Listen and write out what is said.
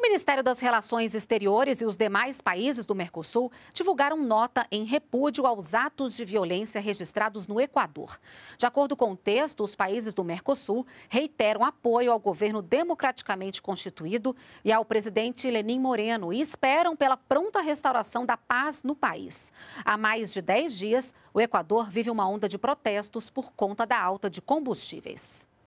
O Ministério das Relações Exteriores e os demais países do Mercosul divulgaram nota em repúdio aos atos de violência registrados no Equador. De acordo com o texto, os países do Mercosul reiteram apoio ao governo democraticamente constituído e ao presidente Lenin Moreno e esperam pela pronta restauração da paz no país. Há mais de 10 dias, o Equador vive uma onda de protestos por conta da alta de combustíveis.